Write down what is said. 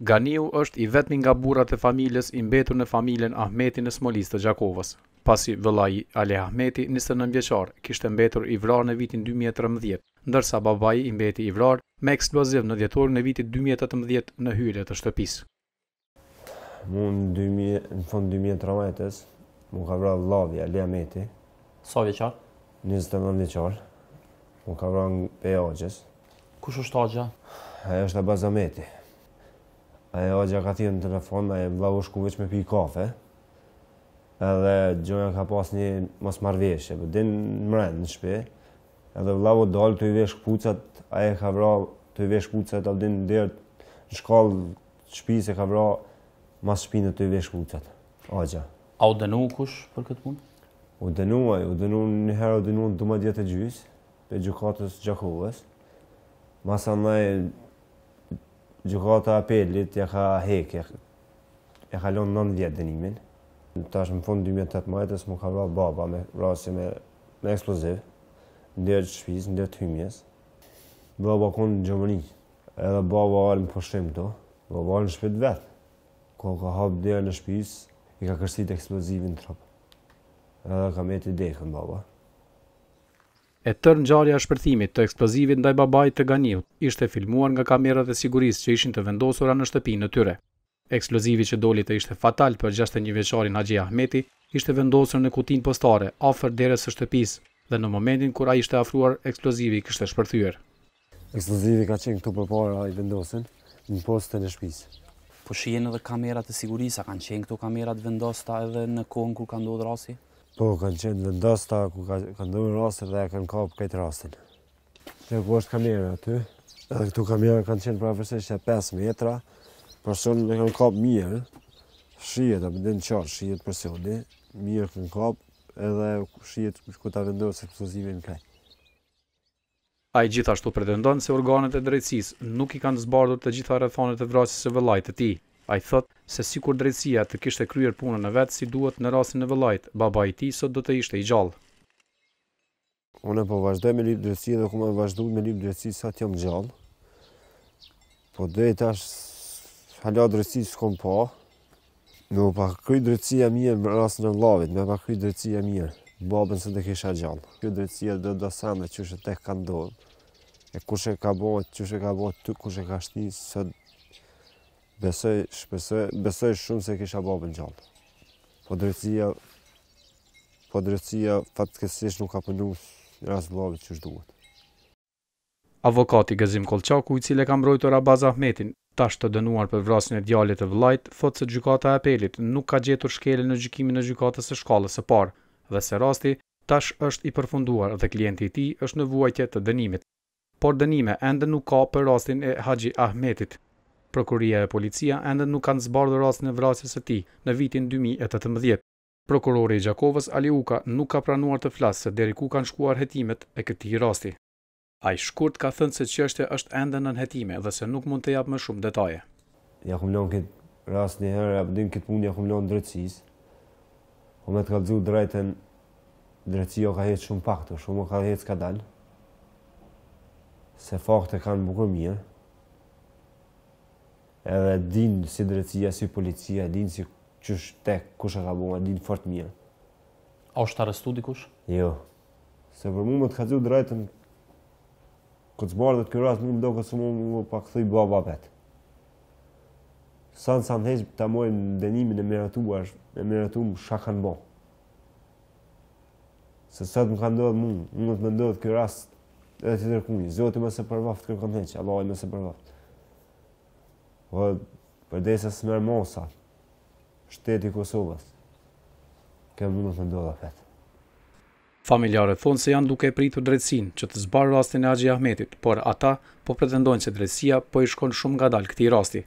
Ganiu është i vetmi nga burrat e familjes i mbetur në familjen Ahmetin e Smolis të Gjakovës. Pasi vëllai Ali Ahmeti, 29 vjeçar, kishte mbetur i vrarë në vitin 2013, ndërsa babai i mbeti i vrarë me eksploziv në dhjetor në vitit 2018 në hyrje të shtëpisë. Mu në, fond fund 2013-ës, mu ka vrarë vëllavi Ali Ahmeti. Sa so vjeçar? 29 vjeçar. Mu ka vrarë në pejagjes. Kush është agja? Aja është Aja është Abazameti. Ajo e ka thirë në telefon, ajo e më bëhë shku veç me pi kafe. Edhe Gjoja ka pas një mos marveshje, për po din në mrenë në shpi. Edhe vëllavo dalë të i vesh kpucat, ajo e ka vra të i vesh kpucat, ajo din në në shkallë të shpi se ka vra mas shpi në të i vesh kpucat. Aja. A u dënu kush për këtë punë? U dënu, u dënu një herë u dënu në dëma djetë e gjysë, për gjukatës Gjakovës. Masa në gjukata apelit ja ka hek, ja ka lonë 9 vjetë dënimin. Ta është më fund 2018, më ka vrat baba me rasje me, me eksploziv, ndërë të shpiz, ndërë të hymjes. Baba konë në edhe baba alë më përshim të baba alë në shpit vetë. Ko ka hapë dhe në shpiz, i ka kërstit eksplozivin të rapë. Edhe ka me të dekën baba. E tër ngjarja e shpërthimit të eksplozivit ndaj babait të Ganiut ishte filmuar nga kamerat e sigurisë që ishin të vendosura në shtëpinë në tyre. Eksplozivi që doli të ishte fatal për 61 vjeçarin Haxhi Ahmeti ishte vendosur në kutin postare afër derës së shtëpisë dhe në momentin kur ai ishte afruar eksplozivi kishte shpërthyer. Eksplozivi ka qenë këtu përpara i vendosin, në postën e shtëpisë. Po shihen edhe kamerat e sigurisë, kanë qenë këtu kamerat vendosta edhe në kohën ku ka ndodhur rasti? Po, kanë qenë vendosta ku ka ndonjë rastë dhe kanë kapë këtë rastin. Dhe ku është kamera aty? Edhe këtu kamera kanë qenë pavarësisht e 5 metra, por e kanë kapë mirë. Shihet apo den çon, shihet për sëndi, mirë kanë kapë edhe shihet ku ta vendosë ekspozimin këtu. Ai gjithashtu pretendon se organet e drejtësisë nuk i kanë zbardhur të gjitha rrethonat e vrasjes së vëllait të tij. A i thot se si kur drejtësia të kishte kryer punën në vetë si duhet në rasin e vëllajt, baba i ti sot do të ishte i gjallë. Unë po vazhdoj me lipë drejtësia dhe ku me vazhdoj me lipë drejtësia sa të jam gjallë. Po dhe i tash hala drejtësia s'kom pa. Po. Në pa kry drejtësia mirë në rasin e vëllavit, me pa kry drejtësia mirë. Babën se të kisha gjallë. Kjo drejtësia dhe do sanë që shë të e kanë dojnë. E kushe ka bojt, që ka bojt, ty kush e ka shtinë, besoj, shpesoj, besoj shumë se kisha babë në gjallë. Po drecësia, po drecësia, fatkesisht nuk ka pëndu në rast vlavi që është duhet. Avokati Gazim Kolçaku, i cili ka mbrojtur Abaz Ahmetin, tash të dënuar për vrasin e djalit të vlajt, thotë se gjykata e apelit nuk ka gjetur shkelje në gjykimin e gjykatës së shkallës së parë dhe se rasti tash është i përfunduar dhe klienti i tij është në vuajtje të dënimit. Por dënime ende nuk ka për rastin e Haxhi Ahmetit. Prokuria e policia ende nuk kanë zbardhë rast në vrasjes e ti në vitin 2018. Prokurori Gjakovës Aliuka nuk ka pranuar të flasë se deri ku kanë shkuar hetimet e këti rasti. A i shkurt ka thënë se qështje është ende në nëhetime dhe se nuk mund të japë më shumë detaje. Ja këmë këtë rast një herë, ja pëdim këtë punë, ja këmë lënë drecis. O po me të kalëzu drejten, jo ka jetë shumë pak të shumë, ka jetë s'ka dalë. Se fakte kanë bukë mirë edhe din si drecësia, si policia, din si qësh te kush e ka bunga, din fort mirë. A është arrestu dikush? Jo. Se për mu më të kazu drejten, këtë zbarë dhe të kërrat, mu më do këtë se mu më pa këthuj baba petë. Sanë sanë hejtë të amojnë në denimin e meratu, e meratu më shakën bo. Se sot më ka ndodhë mund, mund të më ndodhë kjo rast edhe të tërkuni. Zotë i më se përvaftë kërë heqë, Allah i më se përvaftë. Po për desa Shteti i Kosovës. Kë mund të ndodha fetë. Familjarët thonë se janë duke e pritur drejtsin që të zbarë rastin e Agji Ahmetit, por ata po pretendojnë se drejtsia po i shkon shumë nga dalë këti rasti.